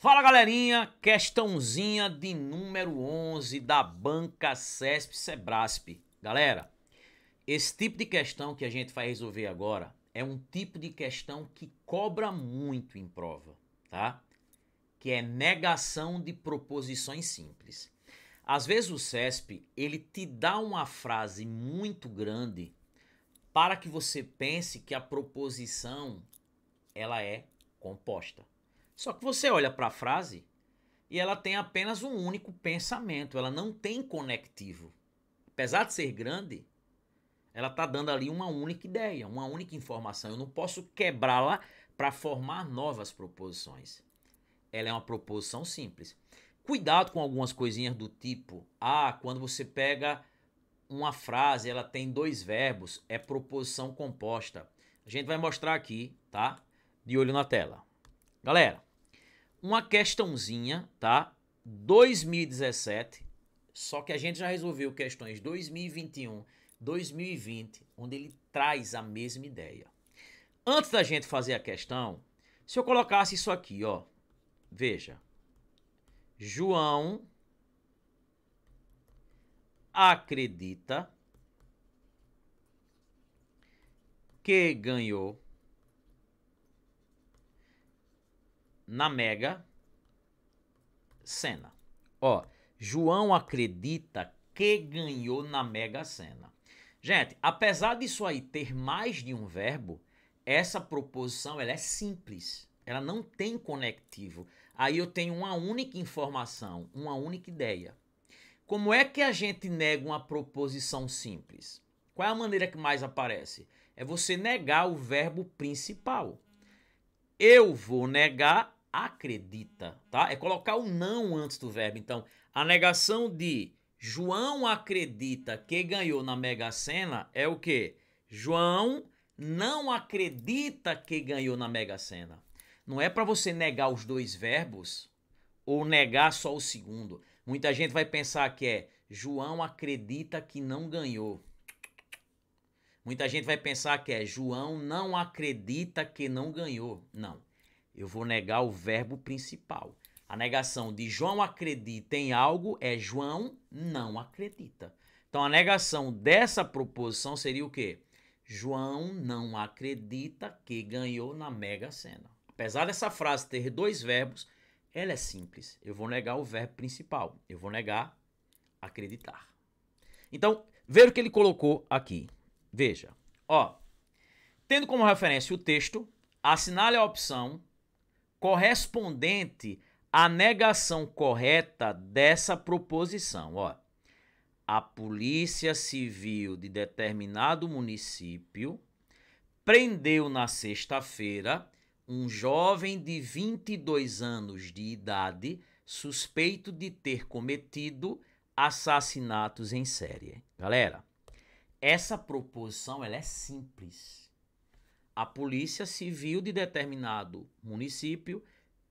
Fala galerinha, questãozinha de número 11 da banca CESP Sebrasp. Galera, esse tipo de questão que a gente vai resolver agora é um tipo de questão que cobra muito em prova, tá? Que é negação de proposições simples. Às vezes o CESP, ele te dá uma frase muito grande para que você pense que a proposição ela é composta. Só que você olha para a frase e ela tem apenas um único pensamento, ela não tem conectivo. Apesar de ser grande, ela está dando ali uma única ideia, uma única informação. Eu não posso quebrá-la para formar novas proposições. Ela é uma proposição simples. Cuidado com algumas coisinhas do tipo: ah, quando você pega uma frase, ela tem dois verbos, é proposição composta. A gente vai mostrar aqui, tá? De olho na tela. Galera, uma questãozinha, tá? 2017, só que a gente já resolveu questões 2021, 2020, onde ele traz a mesma ideia. Antes da gente fazer a questão, se eu colocasse isso aqui, ó, veja. João acredita que ganhou na Mega Sena. Ó, João acredita que ganhou na Mega Sena. Gente, apesar disso aí ter mais de um verbo, essa proposição ela é simples. Ela não tem conectivo. Aí eu tenho uma única informação, uma única ideia. Como é que a gente nega uma proposição simples? Qual é a maneira que mais aparece? É você negar o verbo principal. Eu vou negar acredita, tá? É colocar o não antes do verbo. Então, a negação de João acredita que ganhou na Mega Sena é o quê? João não acredita que ganhou na Mega Sena. Não é para você negar os dois verbos ou negar só o segundo. Muita gente vai pensar que é João acredita que não ganhou. Muita gente vai pensar que é João não acredita que não ganhou. Não eu vou negar o verbo principal. A negação de João acredita em algo é João não acredita. Então a negação dessa proposição seria o quê? João não acredita que ganhou na Mega Sena. Apesar dessa frase ter dois verbos, ela é simples. Eu vou negar o verbo principal. Eu vou negar acreditar. Então, veja o que ele colocou aqui. Veja. Ó, tendo como referência o texto, assinale a opção correspondente à negação correta dessa proposição. Ó, a Polícia Civil de determinado município prendeu na sexta-feira um jovem de 22 anos de idade suspeito de ter cometido assassinatos em série. Galera, essa proposição ela é simples a Polícia Civil de determinado município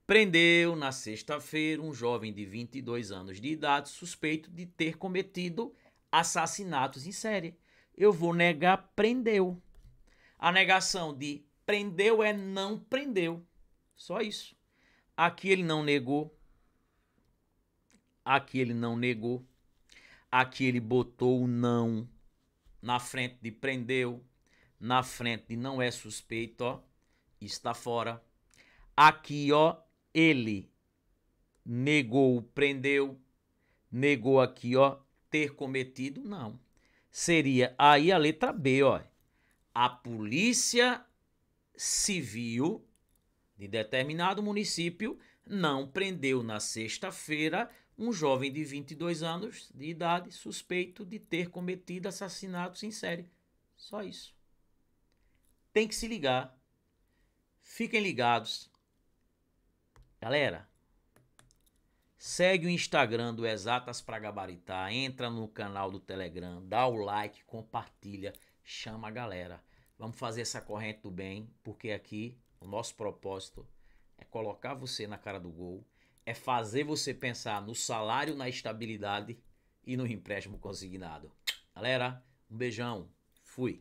prendeu na sexta-feira um jovem de 22 anos de idade suspeito de ter cometido assassinatos em série. Eu vou negar prendeu. A negação de prendeu é não prendeu. Só isso. Aqui ele não negou. Aqui ele não negou. Aqui ele botou o não na frente de prendeu, na frente de não é suspeito, ó, está fora. Aqui, ó, ele negou, prendeu, negou aqui, ó, ter cometido, não. Seria aí a letra B, ó. A polícia civil de determinado município não prendeu na sexta-feira um jovem de 22 anos de idade suspeito de ter cometido assassinatos em série. Só isso tem que se ligar. Fiquem ligados. Galera, segue o Instagram do Exatas para Gabaritar, entra no canal do Telegram, dá o like, compartilha, chama a galera. Vamos fazer essa corrente do bem, porque aqui o nosso propósito é colocar você na cara do gol, é fazer você pensar no salário, na estabilidade e no empréstimo consignado. Galera, um beijão. Fui.